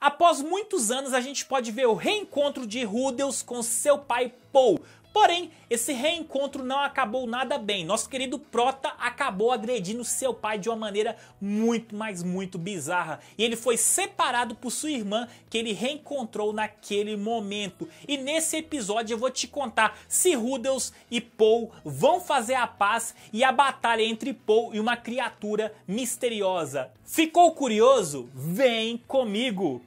Após muitos anos, a gente pode ver o reencontro de Rudels com seu pai Paul, Porém, esse reencontro não acabou nada bem. Nosso querido Prota acabou agredindo seu pai de uma maneira muito, mas muito bizarra. E ele foi separado por sua irmã, que ele reencontrou naquele momento. E nesse episódio eu vou te contar se Rudels e Paul vão fazer a paz e a batalha entre Paul e uma criatura misteriosa. Ficou curioso? Vem comigo!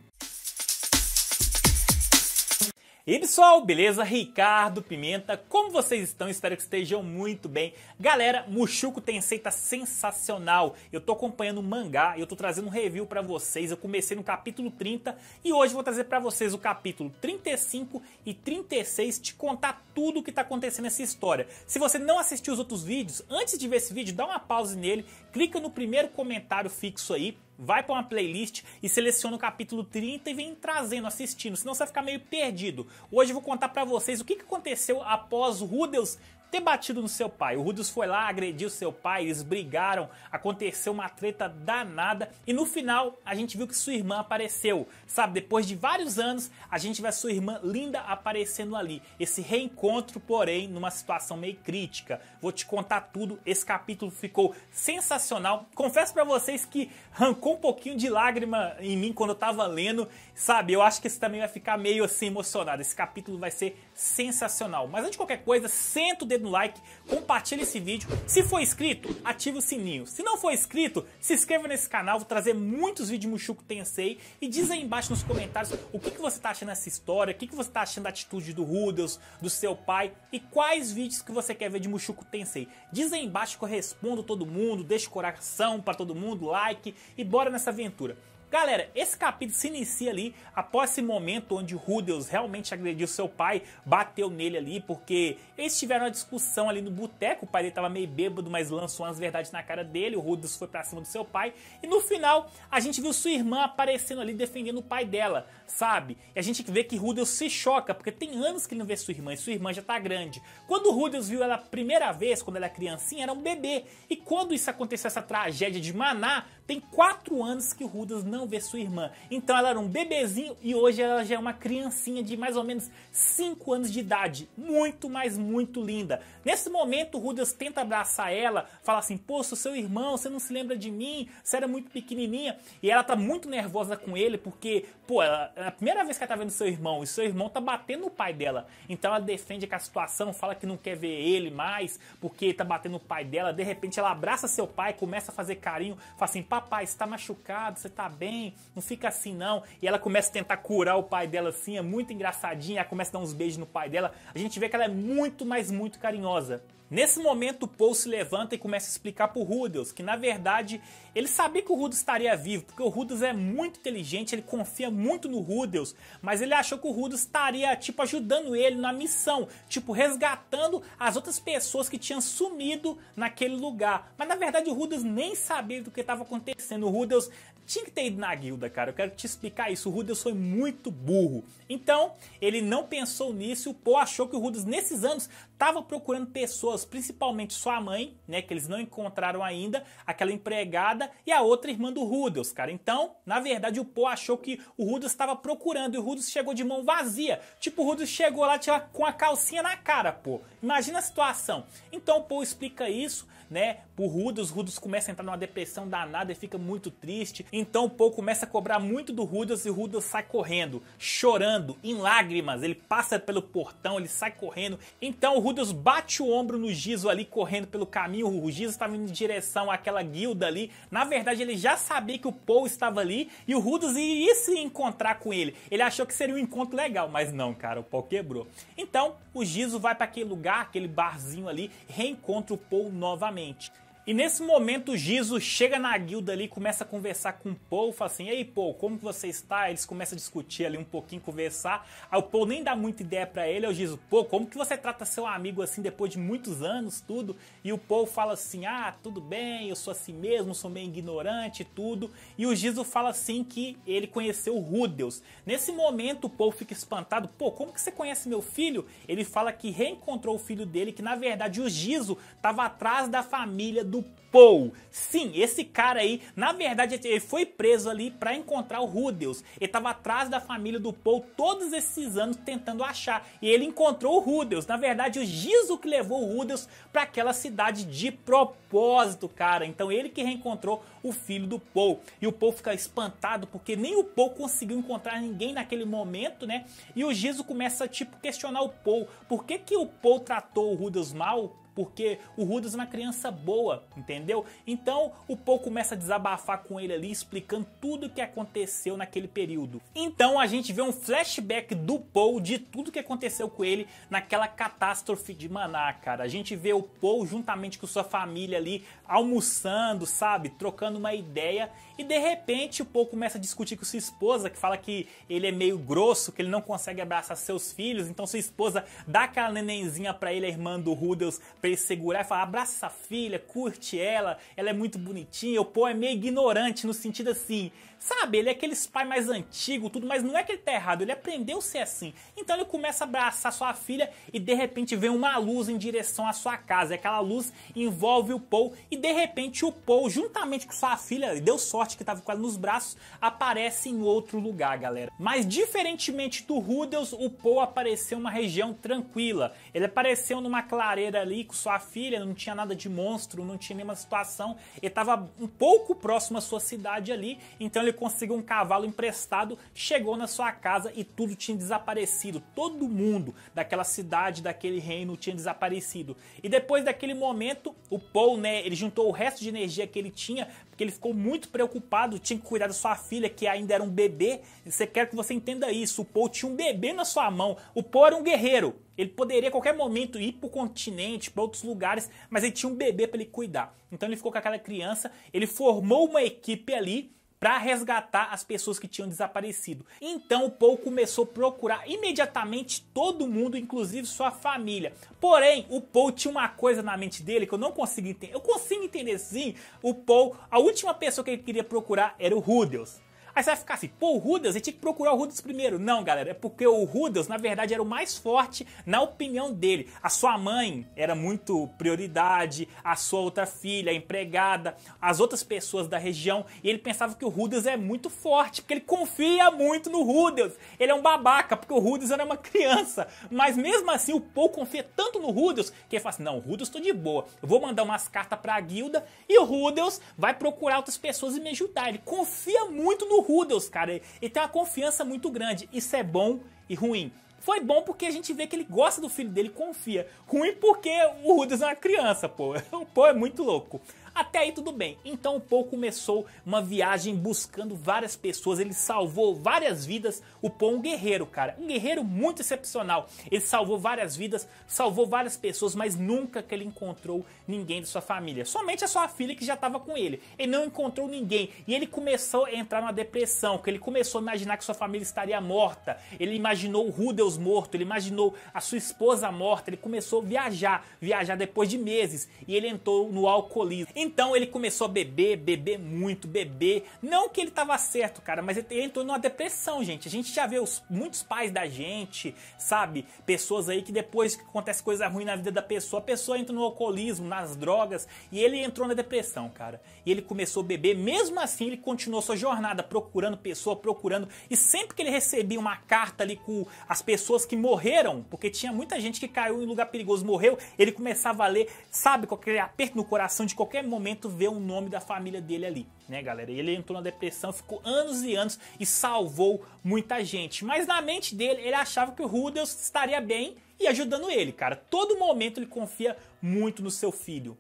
E pessoal, beleza? Ricardo Pimenta, como vocês estão? Espero que estejam muito bem. Galera, Mushuko tem seita sensacional. Eu tô acompanhando o mangá, eu tô trazendo um review para vocês. Eu comecei no capítulo 30 e hoje vou trazer para vocês o capítulo 35 e 36, te contar tudo o que tá acontecendo nessa história. Se você não assistiu os outros vídeos, antes de ver esse vídeo, dá uma pausa nele, clica no primeiro comentário fixo aí vai para uma playlist e seleciona o capítulo 30 e vem trazendo, assistindo, senão você vai ficar meio perdido. Hoje eu vou contar para vocês o que aconteceu após Rudels ter batido no seu pai. O Rudos foi lá, agrediu seu pai, eles brigaram, aconteceu uma treta danada e no final a gente viu que sua irmã apareceu. Sabe, depois de vários anos, a gente vê sua irmã linda aparecendo ali. Esse reencontro, porém, numa situação meio crítica. Vou te contar tudo, esse capítulo ficou sensacional. Confesso para vocês que arrancou um pouquinho de lágrima em mim quando eu tava lendo, sabe? Eu acho que esse também vai ficar meio assim emocionado. Esse capítulo vai ser sensacional. Mas antes de qualquer coisa, sento o dedo dedo no like, compartilha esse vídeo. Se for inscrito, ativa o sininho. Se não for inscrito, se inscreva nesse canal, vou trazer muitos vídeos de Mushuku Tensei. E diz aí embaixo nos comentários o que, que você está achando dessa história, o que, que você está achando da atitude do Rudels, do seu pai e quais vídeos que você quer ver de Mushuku Tensei. Diz aí embaixo que eu respondo todo mundo, Deixe o coração para todo mundo, like e bora nessa aventura. Galera, esse capítulo se inicia ali após esse momento onde Rudeus realmente agrediu seu pai, bateu nele ali, porque eles tiveram uma discussão ali no boteco, o pai dele tava meio bêbado, mas lançou umas verdades na cara dele, o Rudeus foi pra cima do seu pai, e no final a gente viu sua irmã aparecendo ali defendendo o pai dela, sabe? E a gente vê que Rudeus se choca, porque tem anos que ele não vê sua irmã, e sua irmã já tá grande. Quando Rudeus viu ela a primeira vez, quando ela era criancinha, era um bebê, e quando isso aconteceu, essa tragédia de Maná, tem quatro anos que o Rudas não vê sua irmã. Então ela era um bebezinho e hoje ela já é uma criancinha de mais ou menos 5 anos de idade. Muito, mas muito linda. Nesse momento, o Rudas tenta abraçar ela, fala assim: Pô, sou seu irmão, você não se lembra de mim? Você era muito pequenininha. E ela tá muito nervosa com ele porque, pô, ela, é a primeira vez que ela tá vendo seu irmão e seu irmão tá batendo o pai dela. Então ela defende que a situação, fala que não quer ver ele mais porque tá batendo o pai dela. De repente ela abraça seu pai, começa a fazer carinho, fala assim: rapaz, tá machucado, você tá bem, não fica assim não. E ela começa a tentar curar o pai dela assim, é muito engraçadinha, ela começa a dar uns beijos no pai dela. A gente vê que ela é muito, mais muito carinhosa. Nesse momento, o Paul se levanta e começa a explicar para o Rudels que, na verdade, ele sabia que o Rudels estaria vivo, porque o Rudels é muito inteligente, ele confia muito no Rudels, mas ele achou que o Rudels estaria, tipo, ajudando ele na missão, tipo, resgatando as outras pessoas que tinham sumido naquele lugar. Mas, na verdade, o Rudels nem sabia do que estava acontecendo. O Rudels tinha que ter ido na guilda, cara. Eu quero te explicar isso. O Rudels foi muito burro. Então, ele não pensou nisso. O Paul achou que o Rudels, nesses anos, estava procurando pessoas, principalmente sua mãe, né, que eles não encontraram ainda, aquela empregada e a outra irmã do Rudels, cara. Então, na verdade, o Poe achou que o Rudels estava procurando e o Rudels chegou de mão vazia. Tipo, o Rudels chegou lá com a calcinha na cara, pô. Imagina a situação. Então, o Poe explica isso né, pro Rudos. o começa a entrar numa depressão danada e fica muito triste. Então o Paul começa a cobrar muito do Rudos e o Rudos sai correndo, chorando, em lágrimas. Ele passa pelo portão, ele sai correndo. Então o Rudos bate o ombro no Gizo ali correndo pelo caminho. O Gizo estava indo em direção àquela guilda ali. Na verdade, ele já sabia que o Paul estava ali e o Rudos ia se encontrar com ele. Ele achou que seria um encontro legal, mas não, cara, o Paul quebrou. Então o Gizo vai para aquele lugar, aquele barzinho ali, reencontra o Paul novamente gente. E nesse momento o chega na guilda ali, começa a conversar com o Paul, fala assim, ei Paul, como que você está? Eles começam a discutir ali um pouquinho, conversar. Aí o Paul nem dá muita ideia para ele, aí é o Giso, pô, como que você trata seu amigo assim depois de muitos anos, tudo? E o Paul fala assim, ah, tudo bem, eu sou assim mesmo, sou meio ignorante tudo. E o Giso fala assim que ele conheceu o Rudeus. Nesse momento o Paul fica espantado, pô, como que você conhece meu filho? Ele fala que reencontrou o filho dele, que na verdade o Giso estava atrás da família do Paul. Sim, esse cara aí, na verdade, ele foi preso ali para encontrar o Rudels. Ele estava atrás da família do Paul todos esses anos tentando achar. E ele encontrou o Rudels. Na verdade, o Gizo que levou o Rudels para aquela cidade de propósito, cara. Então ele que reencontrou o filho do Paul. E o Paul fica espantado porque nem o Paul conseguiu encontrar ninguém naquele momento, né? E o Gizo começa tipo questionar o Paul. Por que que o Paul tratou o Rudels mal? porque o Rudas é uma criança boa, entendeu? Então o Paul começa a desabafar com ele ali, explicando tudo o que aconteceu naquele período. Então a gente vê um flashback do Paul de tudo que aconteceu com ele naquela catástrofe de Maná, cara. A gente vê o Paul juntamente com sua família ali almoçando, sabe? Trocando uma ideia e de repente o Paul começa a discutir com sua esposa, que fala que ele é meio grosso, que ele não consegue abraçar seus filhos, então sua esposa dá aquela nenenzinha pra ele, a irmã do Rudels, pra poder segurar e falar, abraça a filha, curte ela, ela é muito bonitinha. O Paul é meio ignorante no sentido assim, sabe? Ele é aqueles pai mais antigo, tudo, mas não é que ele tá errado, ele aprendeu a ser assim. Então ele começa a abraçar sua filha e de repente vem uma luz em direção à sua casa. E aquela luz envolve o Paul e de repente o Paul, juntamente com sua filha, deu sorte que tava com ela nos braços, aparece em outro lugar, galera. Mas diferentemente do Rudels, o Paul apareceu em uma região tranquila. Ele apareceu numa clareira ali sua filha, não tinha nada de monstro, não tinha nenhuma situação. Ele estava um pouco próximo à sua cidade ali, então ele conseguiu um cavalo emprestado, chegou na sua casa e tudo tinha desaparecido. Todo mundo daquela cidade, daquele reino tinha desaparecido. E depois daquele momento, o Paul, né, ele juntou o resto de energia que ele tinha porque ele ficou muito preocupado, tinha que cuidar da sua filha, que ainda era um bebê. Você quer que você entenda isso. O Paul tinha um bebê na sua mão. O Paul era um guerreiro. Ele poderia a qualquer momento ir para o continente, para outros lugares, mas ele tinha um bebê para ele cuidar. Então ele ficou com aquela criança, ele formou uma equipe ali para resgatar as pessoas que tinham desaparecido. Então o Paul começou a procurar imediatamente todo mundo, inclusive sua família. Porém, o Paul tinha uma coisa na mente dele que eu não consigo entender. Eu consigo entender sim, o Paul, a última pessoa que ele queria procurar era o Rudels. Aí você vai ficar assim, pô, o Rudas, ele tinha que procurar o Rudas primeiro. Não, galera, é porque o Rudas, na verdade, era o mais forte na opinião dele. A sua mãe era muito prioridade, a sua outra filha, a empregada, as outras pessoas da região. E ele pensava que o Rudas é muito forte, porque ele confia muito no Rudas. Ele é um babaca, porque o Rudas era uma criança. Mas mesmo assim, o Paul confia tanto no Rudas que ele fala assim: não, Rudas, tô de boa. Eu vou mandar umas cartas pra guilda e o Rudas vai procurar outras pessoas e me ajudar. Ele confia muito no Rudels, cara, ele tem uma confiança muito grande. Isso é bom e ruim. Foi bom porque a gente vê que ele gosta do filho dele, confia. Ruim porque o Rudels é uma criança, pô. O pô é muito louco. Até aí tudo bem. Então o Paul começou uma viagem buscando várias pessoas, ele salvou várias vidas. O Paul é um guerreiro, cara, um guerreiro muito excepcional. Ele salvou várias vidas, salvou várias pessoas, mas nunca que ele encontrou ninguém de sua família. Somente a sua filha que já estava com ele. Ele não encontrou ninguém e ele começou a entrar numa depressão, que ele começou a imaginar que sua família estaria morta. Ele imaginou o Rudels morto, ele imaginou a sua esposa morta. Ele começou a viajar, viajar depois de meses e ele entrou no alcoolismo então ele começou a beber, beber muito, beber. Não que ele tava certo, cara, mas ele entrou numa depressão, gente. A gente já vê os, muitos pais da gente, sabe? Pessoas aí que depois que acontece coisa ruim na vida da pessoa, a pessoa entra no alcoolismo, nas drogas, e ele entrou na depressão, cara. E ele começou a beber, mesmo assim ele continuou sua jornada, procurando pessoa, procurando. E sempre que ele recebia uma carta ali com as pessoas que morreram, porque tinha muita gente que caiu em lugar perigoso, morreu, ele começava a ler, sabe, com aquele aperto no coração de qualquer momento vê o nome da família dele ali, né, galera? Ele entrou na depressão, ficou anos e anos e salvou muita gente. Mas na mente dele, ele achava que o Rudels estaria bem e ajudando ele, cara. Todo momento ele confia muito no seu filho.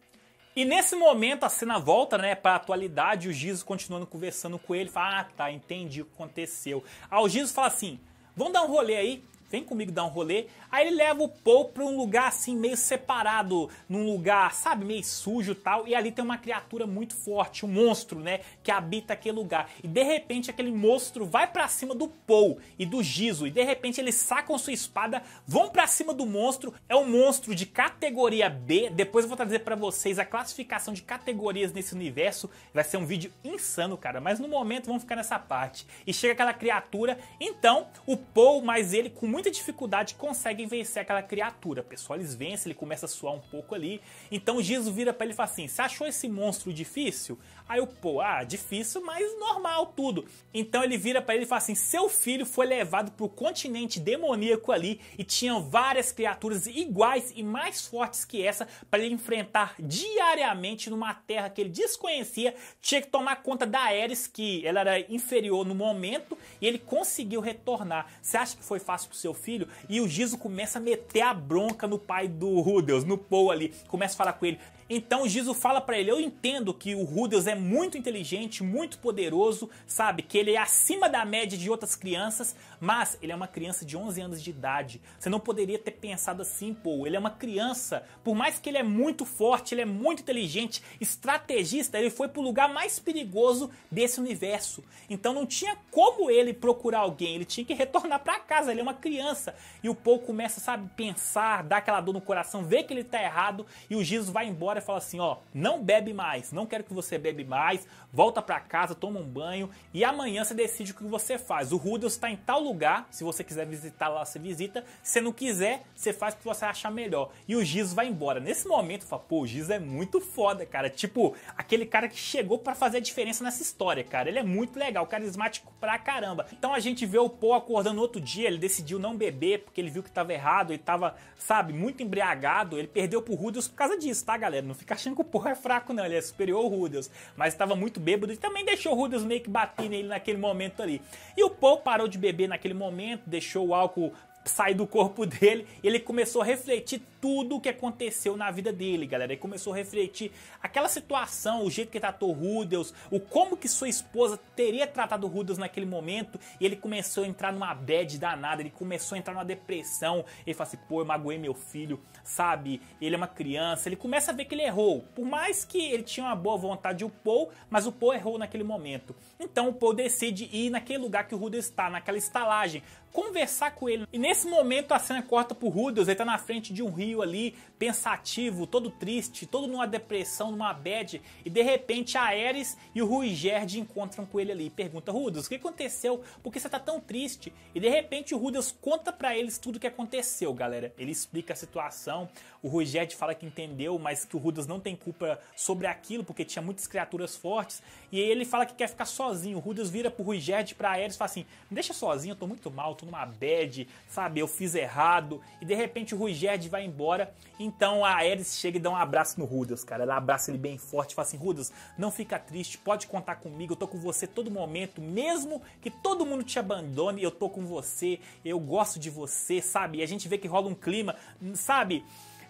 E nesse momento a cena volta, né, para a atualidade, o Giso continuando conversando com ele, fala: "Ah, tá, entendi o que aconteceu". Aí o Giso fala assim: "Vamos dar um rolê aí?" vem comigo dar um rolê. Aí ele leva o Paul pra um lugar assim, meio separado, num lugar, sabe, meio sujo tal. E ali tem uma criatura muito forte, um monstro, né, que habita aquele lugar. E de repente aquele monstro vai para cima do Paul e do Gizo. E de repente eles sacam sua espada, vão para cima do monstro. É um monstro de categoria B. Depois eu vou trazer para vocês a classificação de categorias nesse universo. Vai ser um vídeo insano, cara. Mas no momento vamos ficar nessa parte. E chega aquela criatura. Então o Paul, mais ele, com muito muita dificuldade conseguem vencer aquela criatura. Pessoal, eles vencem, ele começa a suar um pouco ali. Então Jesus vira para ele e fala assim: "Você achou esse monstro difícil?" Aí o pô, ah, difícil, mas normal tudo. Então ele vira para ele e fala assim: "Seu filho foi levado para o continente demoníaco ali e tinham várias criaturas iguais e mais fortes que essa para ele enfrentar diariamente numa terra que ele desconhecia, tinha que tomar conta da Ares que ela era inferior no momento e ele conseguiu retornar. Você acha que foi fácil pro seu seu filho, e o Gizo começa a meter a bronca no pai do Rudeus, no Paul ali, começa a falar com ele, então Giso fala para ele: "Eu entendo que o Rudeus é muito inteligente, muito poderoso, sabe? Que ele é acima da média de outras crianças, mas ele é uma criança de 11 anos de idade. Você não poderia ter pensado assim, pô. Ele é uma criança. Por mais que ele é muito forte, ele é muito inteligente, estrategista, ele foi pro lugar mais perigoso desse universo. Então não tinha como ele procurar alguém, ele tinha que retornar para casa, ele é uma criança. E o Paul começa, sabe, pensar, dar aquela dor no coração, ver que ele tá errado e o Giso vai embora e fala assim, ó, não bebe mais, não quero que você bebe mais, volta para casa, toma um banho e amanhã você decide o que você faz. O Rudels está em tal lugar, se você quiser visitar lá, você visita. Se você não quiser, você faz o que você achar melhor. E o Giz vai embora. Nesse momento, fala, pô, o Giz é muito foda, cara. Tipo, aquele cara que chegou para fazer a diferença nessa história, cara. Ele é muito legal, carismático pra caramba. Então a gente vê o Paul acordando outro dia, ele decidiu não beber porque ele viu que tava errado, ele tava, sabe, muito embriagado. Ele perdeu pro Rudels por causa disso, tá, galera? Não fica achando que o porra é fraco, não. Ele é superior ao Rudeus. Mas estava muito bêbado e também deixou o Rudeus meio que bater nele naquele momento ali. E o Paul parou de beber naquele momento, deixou o álcool sair do corpo dele. ele começou a refletir tudo o que aconteceu na vida dele, galera. Ele começou a refletir aquela situação, o jeito que tratou Rudels, o como que sua esposa teria tratado Rudels naquele momento. E ele começou a entrar numa bad danada, ele começou a entrar numa depressão. Ele fala assim, pô, eu magoei meu filho, sabe? Ele é uma criança. Ele começa a ver que ele errou. Por mais que ele tinha uma boa vontade, o Paul, mas o Paul errou naquele momento. Então o Paul decide ir naquele lugar que o Rudels está, naquela estalagem, conversar com ele. E nesse momento a cena é corta pro Rudels, ele tá na frente de um rio ali, pensativo, todo triste, todo numa depressão, numa bad, e de repente a Ares e o Rui Gerd encontram com ele ali e pergunta: "Rudas, o que aconteceu? Por que você tá tão triste?" E de repente o Rudas conta para eles tudo o que aconteceu, galera. Ele explica a situação, o Rui Gerd fala que entendeu, mas que o Rudas não tem culpa sobre aquilo porque tinha muitas criaturas fortes, e ele fala que quer ficar sozinho. O Rudas vira pro Rui Gerd, pra Ares e fala assim: "Me deixa sozinho, eu tô muito mal, tô numa bad, sabe? Eu fiz errado." E de repente o Rui Gerd vai embora embora. Então a Alice chega e dá um abraço no Rudas, cara. Ela abraça ele bem forte e fala assim: Rudas, não fica triste, pode contar comigo, eu tô com você todo momento, mesmo que todo mundo te abandone, eu tô com você, eu gosto de você, sabe? E a gente vê que rola um clima, sabe?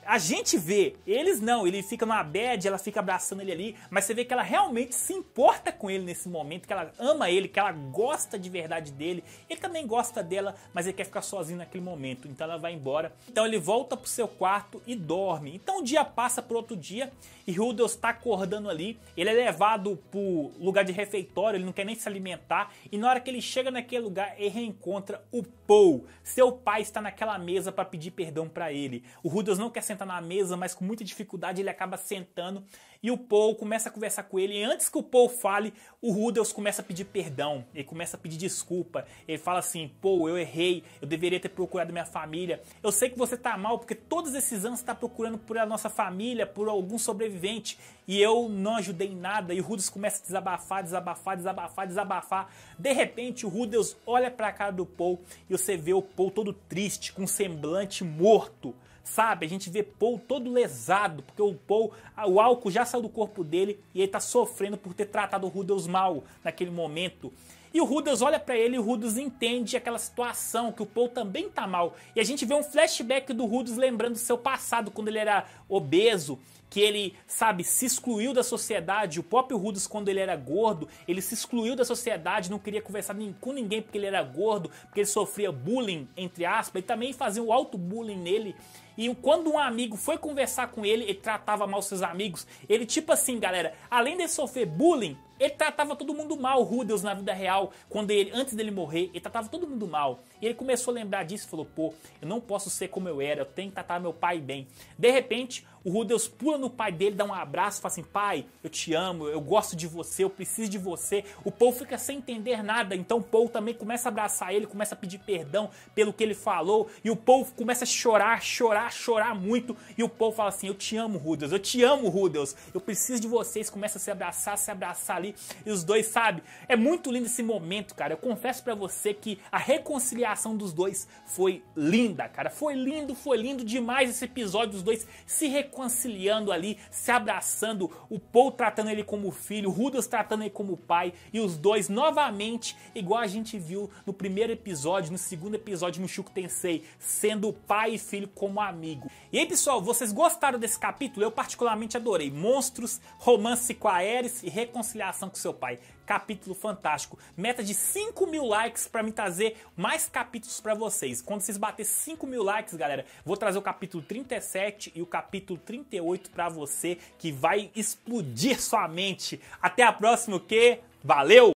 A gente vê, eles não, ele fica numa bad, ela fica abraçando ele ali, mas você vê que ela realmente se importa com ele nesse momento, que ela ama ele, que ela gosta de verdade dele. Ele também gosta dela, mas ele quer ficar sozinho naquele momento, então ela vai embora. Então ele volta pro seu quarto e dorme. Então o dia passa pro outro dia e Rudel tá acordando ali, ele é levado pro lugar de refeitório, ele não quer nem se alimentar, e na hora que ele chega naquele lugar, ele reencontra o Paul. Seu pai está naquela mesa para pedir perdão para ele. O Rudel não quer se sentar na mesa, mas com muita dificuldade ele acaba sentando. E o Paul começa a conversar com ele. E antes que o Paul fale, o Rudels começa a pedir perdão. Ele começa a pedir desculpa. Ele fala assim: Paul, eu errei. Eu deveria ter procurado minha família. Eu sei que você tá mal, porque todos esses anos está procurando por a nossa família, por algum sobrevivente. E eu não ajudei em nada. E o Rudels começa a desabafar, desabafar, desabafar, desabafar. De repente, o Rudels olha para a cara do Paul e você vê o Paul todo triste, com um semblante morto sabe? A gente vê Paul todo lesado, porque o Paul, o álcool já saiu do corpo dele e ele tá sofrendo por ter tratado o Rudels mal naquele momento. E o Rudels olha para ele e o Rudels entende aquela situação que o Paul também tá mal. E a gente vê um flashback do Rudels lembrando do seu passado quando ele era obeso que ele, sabe, se excluiu da sociedade. O próprio Rudos quando ele era gordo, ele se excluiu da sociedade, não queria conversar com ninguém porque ele era gordo, porque ele sofria bullying, entre aspas, também fazia um auto bullying nele. E quando um amigo foi conversar com ele, ele tratava mal seus amigos. Ele, tipo assim, galera, além de sofrer bullying, ele tratava todo mundo mal, o na vida real. Quando ele, antes dele morrer, ele tratava todo mundo mal. E ele começou a lembrar disso e falou: pô, eu não posso ser como eu era, eu tenho que tratar meu pai bem. De repente, o Rudeus pula no pai dele, dá um abraço fala assim: pai, eu te amo, eu gosto de você, eu preciso de você. O Paul fica sem entender nada, então o Paul também começa a abraçar ele, começa a pedir perdão pelo que ele falou, e o Paul começa a chorar, chorar, chorar muito. E o Paul fala assim: eu te amo, Rudeus, eu te amo, Rudeus, eu preciso de vocês. Começa a se abraçar, se abraçar ali, e os dois, sabe? É muito lindo esse momento, cara. Eu confesso para você que a reconciliação reação dos dois foi linda, cara. Foi lindo, foi lindo demais esse episódio dos dois se reconciliando ali, se abraçando, o Paul tratando ele como filho, o Rudas tratando ele como pai e os dois novamente, igual a gente viu no primeiro episódio, no segundo episódio no Shuko Tensei, sendo pai e filho como amigo. E aí, pessoal, vocês gostaram desse capítulo? Eu particularmente adorei. Monstros, romance com a Ares e reconciliação com seu pai capítulo fantástico. Meta de 5 mil likes para me trazer mais capítulos para vocês. Quando vocês bater 5 mil likes, galera, vou trazer o capítulo 37 e o capítulo 38 para você que vai explodir sua mente. Até a próxima, que valeu!